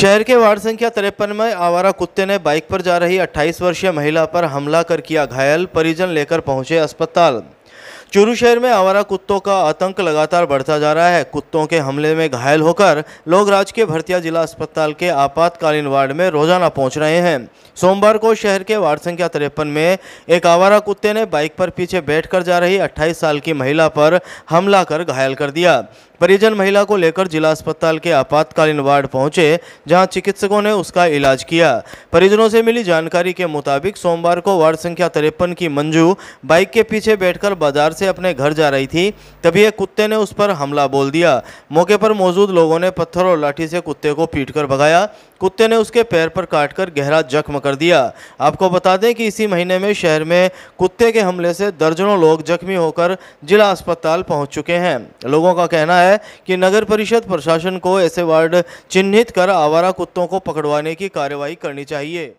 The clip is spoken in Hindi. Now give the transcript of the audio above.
शहर के वार्ड संख्या तिरपन में आवारा कुत्ते ने बाइक पर जा रही 28 वर्षीय महिला पर हमला कर किया घायल परिजन लेकर पहुंचे अस्पताल चूरू शहर में आवारा कुत्तों का आतंक लगातार बढ़ता जा रहा है कुत्तों के हमले में घायल होकर लोग राज्य के भरतिया जिला अस्पताल के आपातकालीन वार्ड में रोजाना पहुंच रहे हैं सोमवार को शहर के वार्ड संख्या तिरपन में एक आवारा कुत्ते ने बाइक पर पीछे बैठकर जा रही 28 साल की महिला पर हमला कर घायल कर दिया परिजन महिला को लेकर जिला अस्पताल के आपातकालीन वार्ड पहुंचे जहां चिकित्सकों ने उसका इलाज किया परिजनों से मिली जानकारी के मुताबिक सोमवार को वार्ड संख्या तिरपन की मंजू बाइक के पीछे बैठकर बाजार से अपने घर जा रही थी तभी एक कुत्ते ने उस पर हमला बोल दिया मौके पर मौजूद लोगों ने पत्थर और लाठी से कुत्ते को पीट भगाया कुत्ते ने उसके पैर पर काटकर गहरा जख्म कर दिया आपको बता दें कि इसी महीने में शहर में कुत्ते के हमले से दर्जनों लोग जख्मी होकर जिला अस्पताल पहुंच चुके हैं लोगों का कहना है कि नगर परिषद प्रशासन को ऐसे वार्ड चिन्हित कर आवारा कुत्तों को पकड़वाने की कार्रवाई करनी चाहिए